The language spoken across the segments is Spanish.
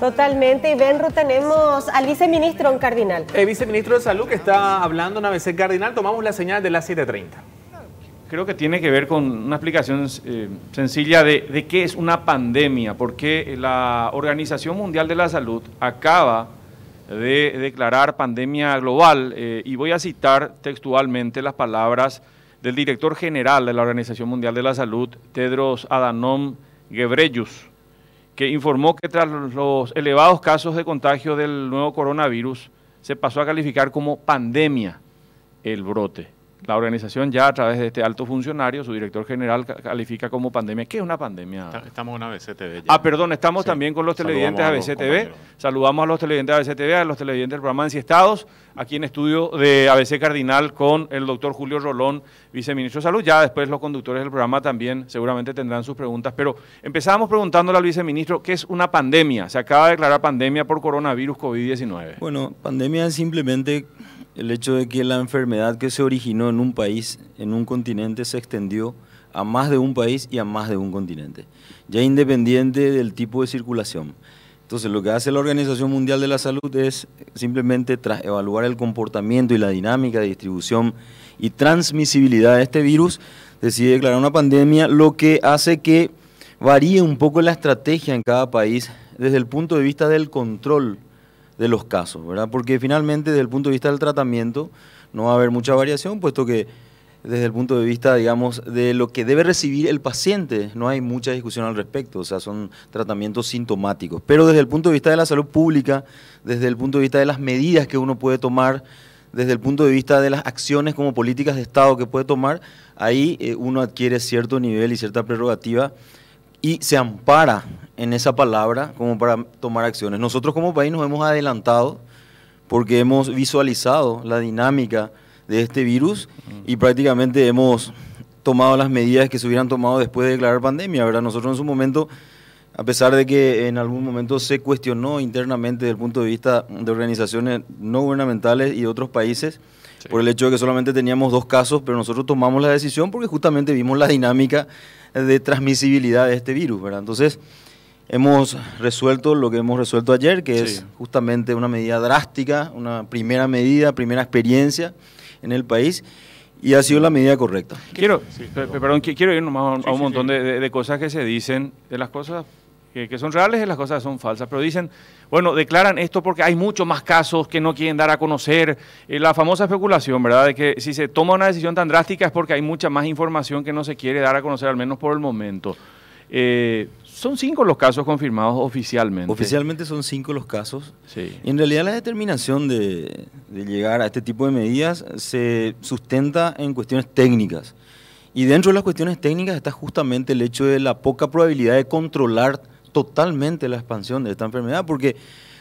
Totalmente, y Benro, tenemos al viceministro, un cardinal. El eh, viceministro de Salud que está hablando una vez el cardinal, tomamos la señal de las 7.30. Creo que tiene que ver con una explicación eh, sencilla de, qué es una pandemia, porque la Organización Mundial de la Salud acaba de declarar pandemia global eh, y voy a citar textualmente las palabras del director general de la Organización Mundial de la Salud, Tedros Adanom Ghebreyesus que informó que tras los elevados casos de contagio del nuevo coronavirus, se pasó a calificar como pandemia el brote. La organización ya a través de este alto funcionario, su director general califica como pandemia. ¿Qué es una pandemia? Estamos en ABCTV. Ya. Ah, perdón, estamos también con los televidentes de ABCTV. Saludamos a los televidentes ABC-TV, a los televidentes del programa Ansi Estados, aquí en estudio de ABC Cardinal con el doctor Julio Rolón, viceministro de Salud. Ya después los conductores del programa también seguramente tendrán sus preguntas, pero empezamos preguntándole al viceministro qué es una pandemia. Se acaba de declarar pandemia por coronavirus COVID-19. Bueno, pandemia es simplemente el hecho de que la enfermedad que se originó en un país, en un continente, se extendió a más de un país y a más de un continente, ya independiente del tipo de circulación. Entonces, lo que hace la Organización Mundial de la Salud es simplemente tras evaluar el comportamiento y la dinámica de distribución y transmisibilidad de este virus, decide declarar una pandemia, lo que hace que varíe un poco la estrategia en cada país desde el punto de vista del control de los casos, ¿verdad? Porque finalmente desde el punto de vista del tratamiento no va a haber mucha variación, puesto que desde el punto de vista, digamos, de lo que debe recibir el paciente, no hay mucha discusión al respecto, o sea, son tratamientos sintomáticos. Pero desde el punto de vista de la salud pública, desde el punto de vista de las medidas que uno puede tomar, desde el punto de vista de las acciones como políticas de Estado que puede tomar, ahí eh, uno adquiere cierto nivel y cierta prerrogativa y se ampara en esa palabra como para tomar acciones. Nosotros como país nos hemos adelantado porque hemos visualizado la dinámica de este virus y mm. prácticamente hemos tomado las medidas que se hubieran tomado después de declarar pandemia. Nosotros en su momento, a pesar de que en algún momento se cuestionó internamente desde el punto de vista de organizaciones no gubernamentales y de otros países, por el hecho de que solamente teníamos dos casos, pero nosotros tomamos la decisión porque justamente vimos la dinámica de transmisibilidad de este virus, ¿verdad? Entonces, hemos resuelto lo que hemos resuelto ayer, que es justamente una medida drástica, una primera medida, primera experiencia en el país y ha sido la medida correcta. Quiero, quiero ir nomás a, un montón de, cosas que se dicen, de las cosas que, que son reales y las cosas que son falsas, pero dicen, bueno, declaran esto porque hay muchos más casos que no quieren dar a conocer. Eh, la famosa especulación, ¿verdad? De que si se toma una decisión tan drástica es porque hay mucha más información que no se quiere dar a conocer, al menos por el momento. Eh, son cinco los casos confirmados oficialmente. Oficialmente son cinco los casos. Sí. En realidad la determinación de, llegar a este tipo de medidas se sustenta en cuestiones técnicas. Y dentro de las cuestiones técnicas está justamente el hecho de la poca probabilidad de controlar totalmente la expansión de esta enfermedad, porque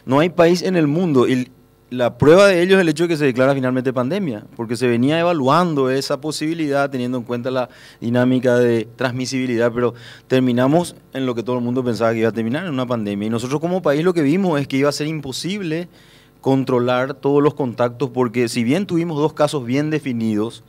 no hay país en el mundo, y la prueba de ello es el hecho de que se declara finalmente pandemia, porque se venía evaluando esa posibilidad teniendo en cuenta la dinámica de transmisibilidad, pero terminamos en lo que todo el mundo pensaba que iba a terminar, en una pandemia. Y nosotros como país lo que vimos es que iba a ser imposible controlar todos los contactos, porque si bien tuvimos dos casos bien definidos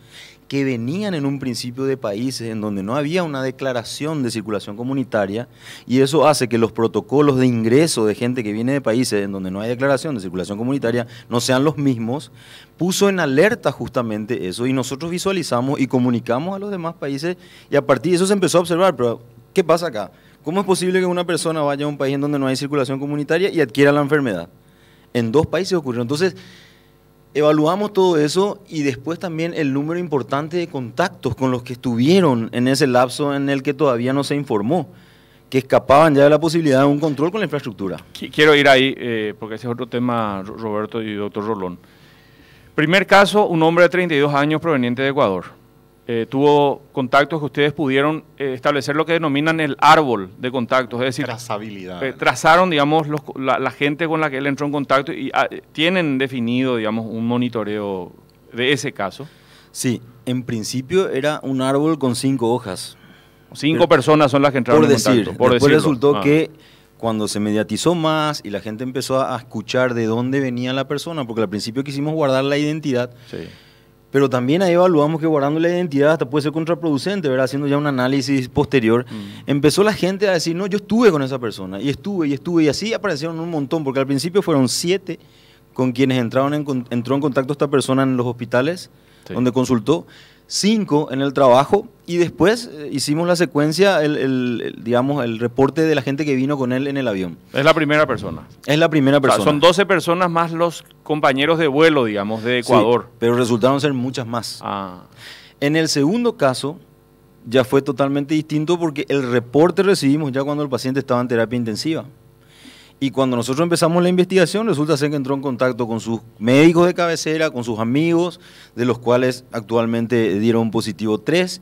que venían en un principio de países en donde no había una declaración de circulación comunitaria y eso hace que los protocolos de ingreso de gente que viene de países en donde no hay declaración de circulación comunitaria no sean los mismos, puso en alerta justamente eso y nosotros visualizamos y comunicamos a los demás países y a partir de eso se empezó a observar, pero ¿qué pasa acá? ¿Cómo es posible que una persona vaya a un país en donde no hay circulación comunitaria y adquiera la enfermedad? En dos países ocurrió. Entonces, evaluamos todo eso y después también el número importante de contactos con los que estuvieron en ese lapso en el que todavía no se informó, que escapaban ya de la posibilidad de un control con la infraestructura. Quiero ir ahí, eh, porque ese es otro tema, Roberto y doctor Rolón. Primer caso, un hombre de 32 años proveniente de Ecuador. Eh, tuvo contactos que ustedes pudieron eh, establecer lo que denominan el árbol de contactos, es decir, trazabilidad. Eh, trazaron, digamos, la, gente con la que él entró en contacto y ah, tienen definido, digamos, un monitoreo de ese caso. Sí, en principio era un árbol con cinco hojas. Cinco personas son las que entraron en contacto. Por después resultó ah. que cuando se mediatizó más y la gente empezó a escuchar de dónde venía la persona, porque al principio quisimos guardar la identidad. Sí pero también ahí evaluamos que guardando la identidad hasta puede ser contraproducente, ¿verdad? Haciendo ya un análisis posterior, mm. empezó la gente a decir, no, yo estuve con esa persona, y estuve, y estuve, y así aparecieron un montón, porque al principio fueron siete con quienes entraron entró en contacto esta persona en los hospitales, donde consultó, cinco en el trabajo y después eh, hicimos la secuencia, el, digamos, el reporte de la gente que vino con él en el avión. Es la primera persona. Es la primera persona. son 12 personas más los compañeros de vuelo, digamos, de Ecuador. pero resultaron ser muchas más. Ah. En el segundo caso ya fue totalmente distinto porque el reporte recibimos ya cuando el paciente estaba en terapia intensiva. Y cuando nosotros empezamos la investigación, resulta ser que entró en contacto con sus médicos de cabecera, con sus amigos, de los cuales actualmente dieron positivo tres.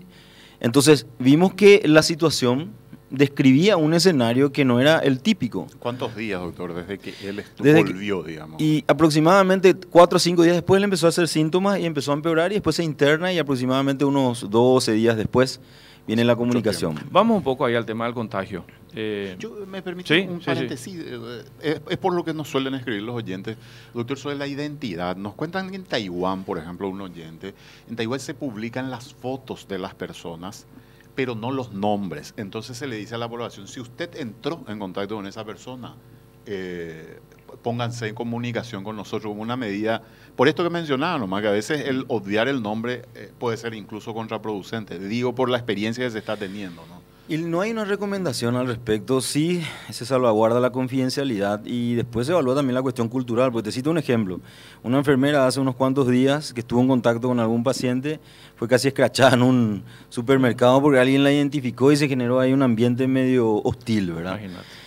Entonces vimos que la situación describía un escenario que no era el típico. ¿Cuántos días, doctor, desde que él estuvo, volvió, digamos? Y aproximadamente cuatro o cinco días después él empezó a hacer síntomas y empezó a empeorar y después se interna y aproximadamente unos 12 días después viene la comunicación. Vamos un poco ahí al tema del contagio. Eh, Yo, ¿Me permito un paréntesis? Eh, eh, es, por lo que nos suelen escribir los oyentes, doctor, sobre la identidad. Nos cuentan en Taiwán, por ejemplo, un oyente, en Taiwán se publican las fotos de las personas pero no los nombres. Entonces se le dice a la población, si usted entró en contacto con esa persona, eh, pónganse en comunicación con nosotros como una medida, por esto que mencionaba nomás, que a veces el odiar el nombre eh, puede ser incluso contraproducente, digo por la experiencia que se está teniendo, ¿no? Y no hay una recomendación al respecto, sí se salvaguarda la confidencialidad y después se evalúa también la cuestión cultural, porque te cito un ejemplo, una enfermera hace unos cuantos días que estuvo en contacto con algún paciente fue casi escrachada en un supermercado porque alguien la identificó y se generó ahí un ambiente medio hostil, ¿verdad? Imagínate.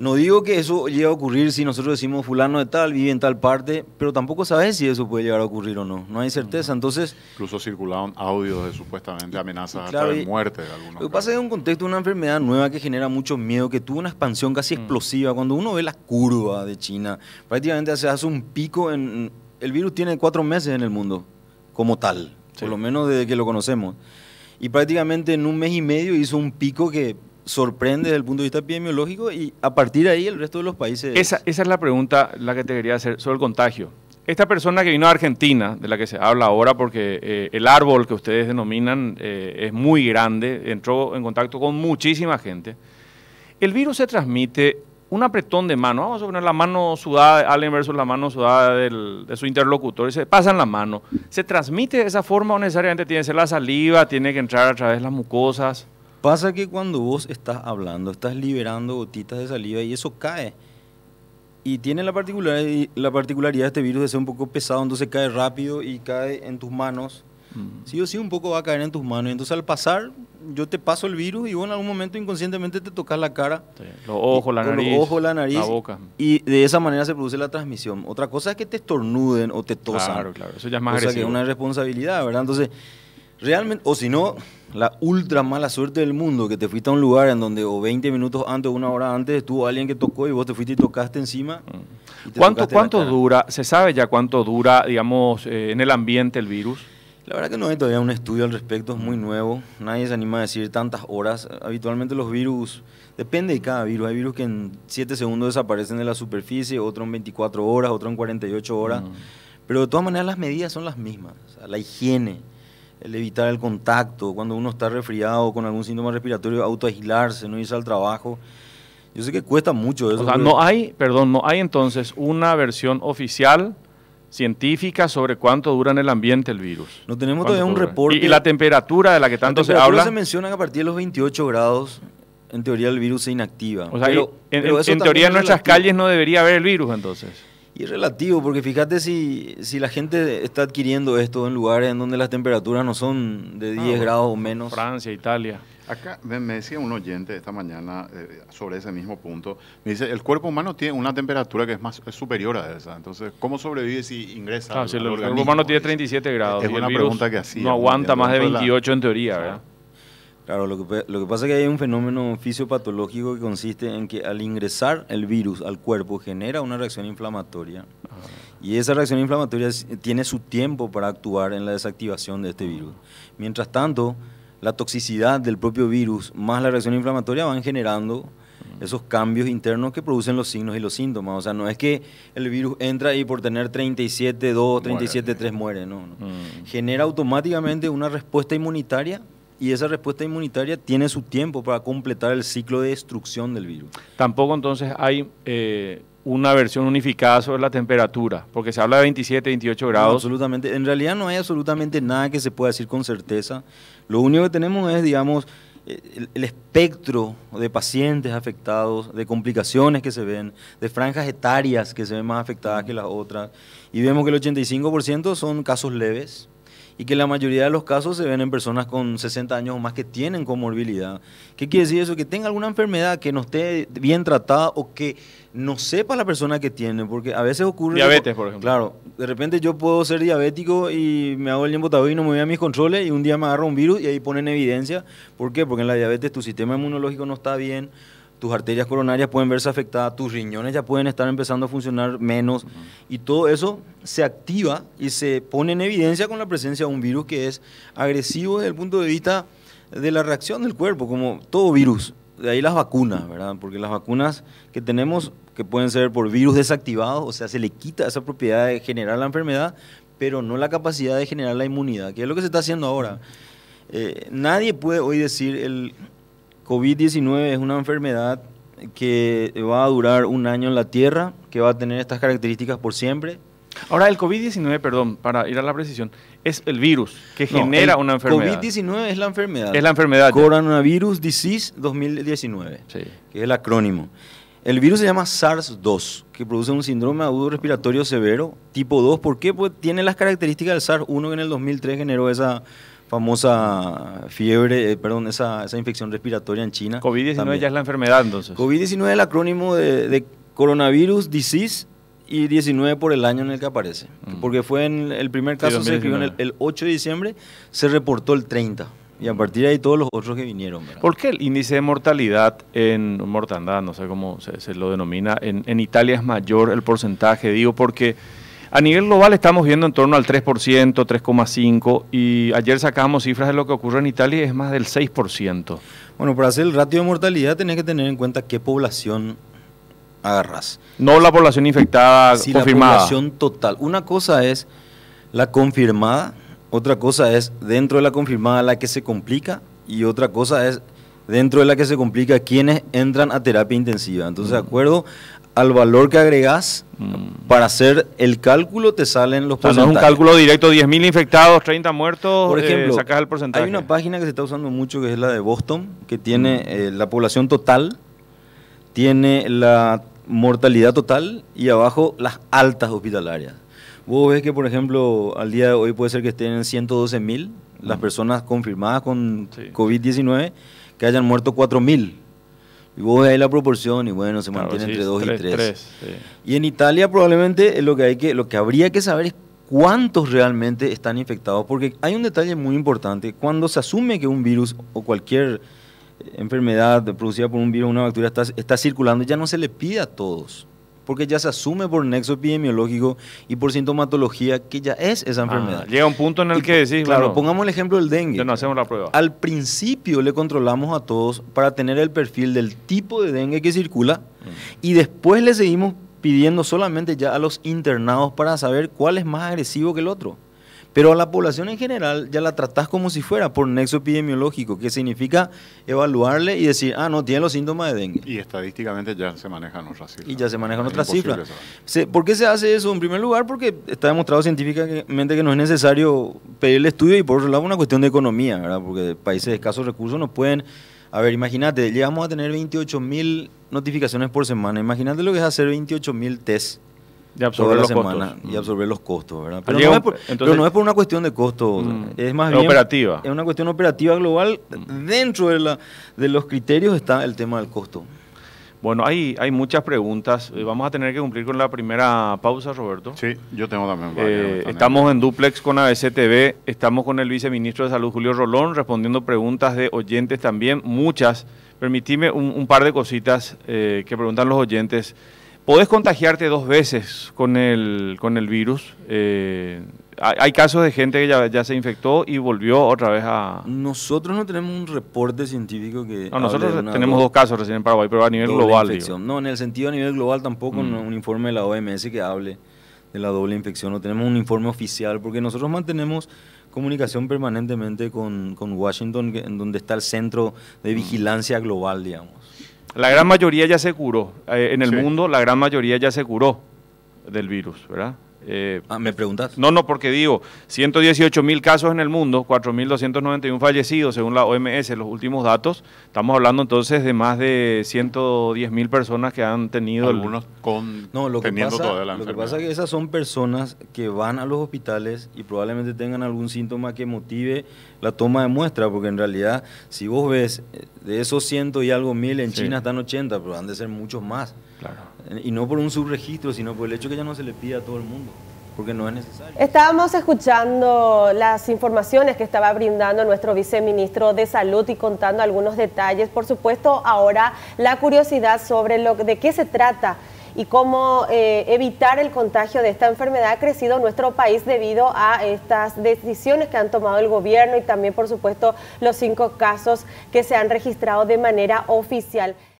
No digo que eso llegue a ocurrir si nosotros decimos fulano de tal, vive en tal parte, pero tampoco sabes si eso puede llegar a ocurrir o no. No hay certeza, entonces... Incluso circulaban audios de supuestamente amenazas de muerte de algunos. Lo que pasa es que en un contexto de una enfermedad nueva que genera mucho miedo, que tuvo una expansión casi explosiva. Cuando uno ve la curva de China, prácticamente se hace un pico en... El virus tiene cuatro meses en el mundo, como tal, por lo menos desde que lo conocemos. Y prácticamente en un mes y medio hizo un pico que sorprende desde el punto de vista epidemiológico y a partir de ahí el resto de los países... Esa, esa es la pregunta la que te quería hacer sobre el contagio. Esta persona que vino a Argentina, de la que se habla ahora, porque eh, el árbol que ustedes denominan eh, es muy grande, entró en contacto con muchísima gente. El virus se transmite un apretón de mano. Vamos a poner la mano sudada, Allen versus la mano sudada de su interlocutor. Y se pasan la mano. ¿Se transmite de esa forma o necesariamente tiene que ser la saliva, tiene que entrar a través de las mucosas? Pasa que cuando vos estás hablando, estás liberando gotitas de saliva y eso cae. Y tiene la particularidad, la particularidad de este virus de ser un poco pesado, entonces cae rápido y cae en tus manos. Mm. Sí o sí, un poco va a caer en tus manos. Entonces, al pasar, yo te paso el virus y vos en algún momento inconscientemente te tocas la cara. Los ojos, la nariz. la boca. Y de esa manera se produce la transmisión. Otra cosa es que te estornuden o te tosan. Claro, claro. Eso ya es más O sea, que es una responsabilidad, ¿verdad? Entonces, realmente, o si no, la ultra mala suerte del mundo, que te fuiste a un lugar en donde o 20 minutos antes o una hora antes estuvo alguien que tocó y vos te fuiste y tocaste encima. Mm. ¿Cuánto, dura? ¿Se sabe ya cuánto dura, digamos, eh, en el ambiente el virus? La verdad que no hay todavía un estudio al respecto, es muy mm. nuevo. Nadie se anima a decir tantas horas. Habitualmente los virus, depende de cada virus. Hay virus que en 7 segundos desaparecen de la superficie, otro en 24 horas, otro en 48 horas. Mm. Pero de todas maneras las medidas son las mismas. la higiene, el evitar el contacto, cuando uno está resfriado con algún síntoma respiratorio, autoagilarse, no irse al trabajo. Yo sé que cuesta mucho eso. O sea, no hay, perdón, no hay entonces una versión oficial científica sobre cuánto dura en el ambiente el virus. No tenemos todavía un reporte. ¿Y, la temperatura de la que tanto se habla. se menciona que a partir de los 28 grados, en teoría el virus se inactiva. O sea, en, en teoría en nuestras calles no debería haber el virus entonces. Y relativo, porque fíjate si, si la gente está adquiriendo esto en lugares en donde las temperaturas no son de 10 ah, grados o menos. Francia, Italia. Acá me, decía un oyente esta mañana eh, sobre ese mismo punto, me dice, el cuerpo humano tiene una temperatura que es más superior a esa, entonces, ¿cómo sobrevive si ingresa? Ah, el, cuerpo humano tiene 37 grados. Es una pregunta que así No aguanta más de 28 en teoría, ¿verdad? Claro, lo que, pasa es que hay un fenómeno fisiopatológico que consiste en que al ingresar el virus al cuerpo genera una reacción inflamatoria ah. y esa reacción inflamatoria tiene su tiempo para actuar en la desactivación de este virus. Mientras tanto, la toxicidad del propio virus más la reacción inflamatoria van generando mm. esos cambios internos que producen los signos y los síntomas. O sea, no es que el virus entra y por tener 37, 2, 37, 3 muere, no. Mm. Genera automáticamente una respuesta inmunitaria y esa respuesta inmunitaria tiene su tiempo para completar el ciclo de destrucción del virus. Tampoco entonces hay eh, una versión unificada sobre la temperatura, porque se habla de 27, 28 grados. absolutamente, en realidad no hay absolutamente nada que se pueda decir con certeza. Lo único que tenemos es, digamos, eh, el, el, espectro de pacientes afectados, de complicaciones que se ven, de franjas etarias que se ven más afectadas que las otras. Y vemos que el 85% son casos leves, y que la mayoría de los casos se ven en personas con 60 años o más que tienen comorbilidad. ¿Qué quiere decir eso? Que tenga alguna enfermedad que no esté bien tratada o que no sepa la persona que tiene, porque a veces ocurre... Diabetes, por ejemplo. Claro, de repente yo puedo ser diabético y me hago el y no me voy a mis controles y un día me agarro un virus y ahí pone en evidencia. ¿Por qué? Porque en la diabetes tu sistema inmunológico no está bien tus arterias coronarias pueden verse afectadas, tus riñones ya pueden estar empezando a funcionar menos y todo eso se activa y se pone en evidencia con la presencia de un virus que es agresivo desde el punto de vista de la reacción del cuerpo, como todo virus. De ahí las vacunas, ¿verdad? Porque las vacunas que tenemos, que pueden ser por virus desactivados, o sea, se le quita esa propiedad de generar la enfermedad, pero no la capacidad de generar la inmunidad, que es lo que se está haciendo ahora. Eh, nadie puede hoy decir el, COVID-19 es una enfermedad que va a durar un año en la Tierra, que va a tener estas características por siempre. Ahora, el COVID-19, perdón, para ir a la precisión, es el virus que genera una enfermedad. COVID-19 es la enfermedad. Es la enfermedad. Coronavirus Disease 2019, que es el acrónimo. El virus se llama SARS-2, que produce un síndrome agudo respiratorio severo, tipo 2. ¿Por qué? Pues tiene las características del SARS-1 que en el 2003 generó esa famosa fiebre, eh, perdón, esa, infección respiratoria en China. COVID-19 ya es la enfermedad entonces. COVID-19 es el acrónimo de, coronavirus disease y 19 por el año en el que aparece. Mm. Porque fue en el primer caso, se escribió el, 8 de diciembre, se reportó el 30. Y a partir de ahí todos los otros que vinieron. ¿Por qué el índice de mortalidad en mortandad, no sé cómo se, lo denomina, en, Italia es mayor el porcentaje? Digo, porque a nivel global estamos viendo en torno al 3%, 3,5% y ayer sacamos cifras de lo que ocurre en Italia y es más del 6%. Bueno, para hacer el ratio de mortalidad tenés que tener en cuenta qué población agarras. No la población infectada sí, la población total. Una cosa es la confirmada, otra cosa es dentro de la confirmada la que se complica y otra cosa es dentro de la que se complica quienes entran a terapia intensiva. Entonces, de mm. acuerdo al valor que agregás, mm. para hacer el cálculo te salen los porcentajes. No es un cálculo directo, 10.000 infectados, 30 muertos, Por eh, ejemplo, sacás el porcentaje. Hay una página que se está usando mucho que es la de Boston, que tiene mm. eh, la población total, tiene la mortalidad total y abajo las altas hospitalarias. Vos ves que, por ejemplo, al día de hoy puede ser que estén 112.000 las personas confirmadas con COVID-19 que hayan muerto 4.000. Y vos ves ahí la proporción y bueno, se mantiene entre 2 y 3. Y en Italia probablemente lo que, hay que, lo que habría que saber es cuántos realmente están infectados, porque hay un detalle muy importante. Cuando se asume que un virus o cualquier enfermedad producida por un virus o una bacteria está, está circulando, ya no se le pide a todos porque ya se asume por nexo epidemiológico y por sintomatología que ya es esa ah, enfermedad. llega un punto en el que decir, claro, pongamos el ejemplo del dengue. no hacemos la prueba. Al principio le controlamos a todos para tener el perfil del tipo de dengue que circula mm. y después le seguimos pidiendo solamente ya a los internados para saber cuál es más agresivo que el otro. Pero a la población en general ya la tratás como si fuera por nexo epidemiológico, que significa evaluarle y decir, ah, no, tiene los síntomas de dengue. Y estadísticamente ya se manejan otras cifras. Y ya se manejan otras cifras. ¿Por qué se hace eso? En primer lugar, porque está demostrado científicamente que no es necesario pedir el estudio y por otro lado una cuestión de economía, ¿verdad? Porque países de escasos recursos no pueden... A ver, imagínate, llegamos a tener 28 mil notificaciones por semana. Imagínate lo que es hacer 28 mil tests absorber y absorber los costos, ¿verdad? Ah, pero, no, es por, entonces, no, es por, una cuestión de costo, mm. es más bien operativa. es una cuestión operativa global. Mm. Dentro de, la, de los criterios está el tema del costo. Bueno, hay, hay muchas preguntas. Eh, vamos a tener que cumplir con la primera pausa, Roberto. Sí, yo tengo también. Eh, estamos en duplex con ABCTV. Estamos con el viceministro de Salud, Julio Rolón, respondiendo preguntas de oyentes también, muchas. Permitime un, par de cositas eh, que preguntan los oyentes. ¿Puedes contagiarte dos veces con el, con el virus. Eh, hay casos de gente que ya, se infectó y volvió otra vez a... Nosotros no tenemos un reporte científico que... No, nosotros tenemos dos casos recién en Paraguay, pero a nivel global. No, en el sentido a nivel global tampoco, mm. un informe de la OMS que hable de la doble infección, no tenemos un informe oficial, porque nosotros mantenemos comunicación permanentemente con, con Washington, en donde está el centro de mm. vigilancia global, digamos. La gran mayoría ya se curó. Eh, en el mundo, la gran mayoría ya se curó del virus, ¿verdad? Eh, ah, ¿Me preguntas? No, no, porque digo, 118 mil casos en el mundo, 4.291 fallecidos según la OMS, los últimos datos. Estamos hablando entonces de más de 110 mil personas que han tenido... Algunos con, no, lo que pasa, Lo que pasa es que esas son personas que van a los hospitales y probablemente tengan algún síntoma que motive la toma de muestra, porque en realidad, si vos ves, eh, de esos ciento y algo mil en China están 80, pero han de ser muchos más. Claro. Eh, y no por un subregistro, sino por el hecho que ya no se le pide a todo el mundo porque no es necesario. Estábamos escuchando las informaciones que estaba brindando nuestro viceministro de Salud y contando algunos detalles. Por supuesto, ahora la curiosidad sobre lo de qué se trata y cómo eh, evitar el contagio de esta enfermedad ha crecido en nuestro país debido a estas decisiones que han tomado el gobierno y también, por supuesto, los cinco casos que se han registrado de manera oficial.